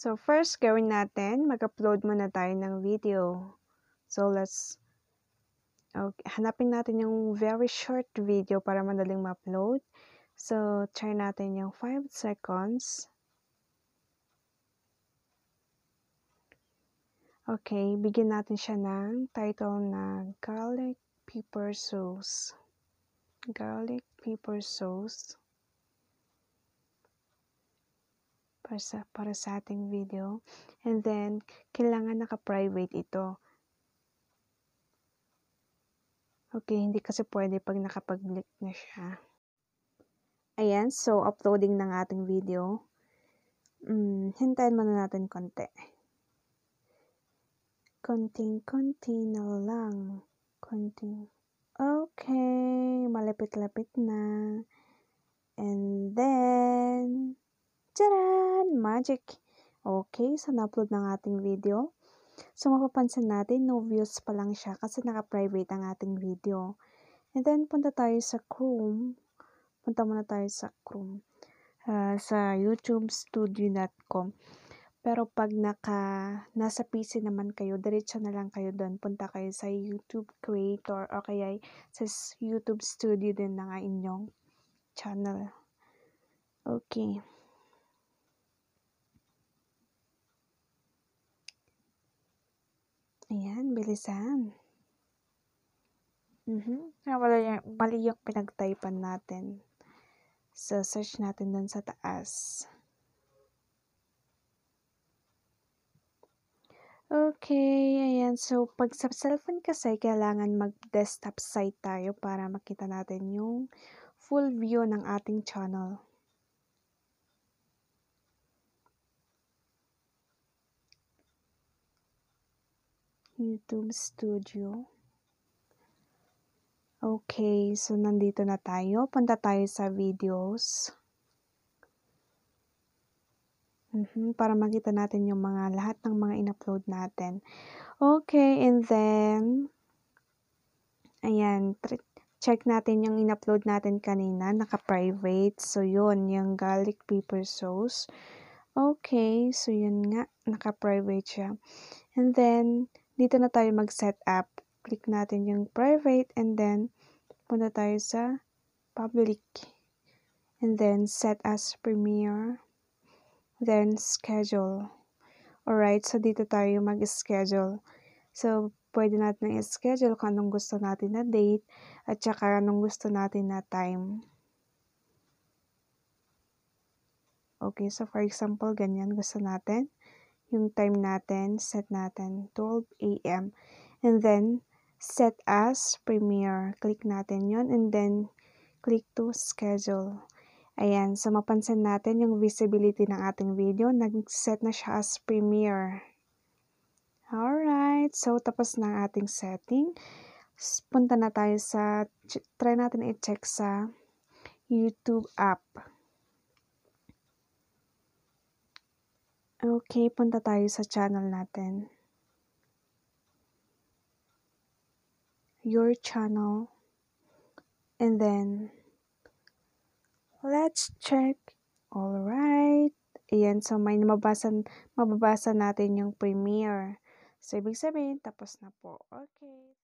So, first gawin natin, mag-upload muna tayo ng video. So, let's, okay, hanapin natin yung very short video para madaling ma-upload. So, try natin yung 5 seconds. Okay, bigyan natin siya ng title na Garlic Pepper Sauce. Garlic Pepper Sauce. para sa, para sa ating video. And then, kailangan naka-private ito. Okay, hindi kasi pwede pag nakapag-click na siya. Ayan, so uploading ng ating video. Hmm, hintayin muna natin konti. Konting-konti na lang. Konting. Okay, malapit-lapit na. And then, magic. Okay, sa na-upload ng ating video. So, mapapansin natin, no views pa lang siya kasi naka-private ang ating video. And then, punta tayo sa Chrome. Punta muna tayo sa Chrome. Uh, sa youtubestudio.com Pero pag naka, nasa PC naman kayo, diretso na lang kayo doon. Punta kayo sa YouTube Creator o kaya sa YouTube Studio din na nga inyong channel. Okay. bilisan. Mm-hmm. Ah, wala yung, mali yung pinagtaypan natin. So, search natin dun sa taas. Okay, ayan. So, pag sa cellphone kasi, kailangan mag-desktop site tayo para makita natin yung full view ng ating channel. YouTube Studio. Okay, so nandito na tayo. Punta tayo sa videos. Mm -hmm, para makita natin yung mga lahat ng mga in-upload natin. Okay, and then, ayan, check natin yung in-upload natin kanina, naka-private. So, yun, yung garlic pepper sauce. Okay, so yun nga, naka-private siya. And then, dito na tayo mag-set up. Click natin yung private and then punta tayo sa public. And then set as premiere. Then schedule. Alright, so dito tayo mag-schedule. So, pwede natin i-schedule kung anong gusto natin na date at saka anong gusto natin na time. Okay, so for example, ganyan gusto natin yung time natin, set natin 12 a.m. And then, set as premiere. Click natin yon and then click to schedule. Ayan, so mapansin natin yung visibility ng ating video. Nag-set na siya as premiere. Alright, so tapos na ang ating setting. Punta na tayo sa, try natin i-check sa YouTube app. Okay, punta tayo sa channel natin. Your channel. And then, let's check. Alright. Ayan, so may mababasan, mababasa natin yung premiere. So, ibig sabihin, tapos na po. Okay.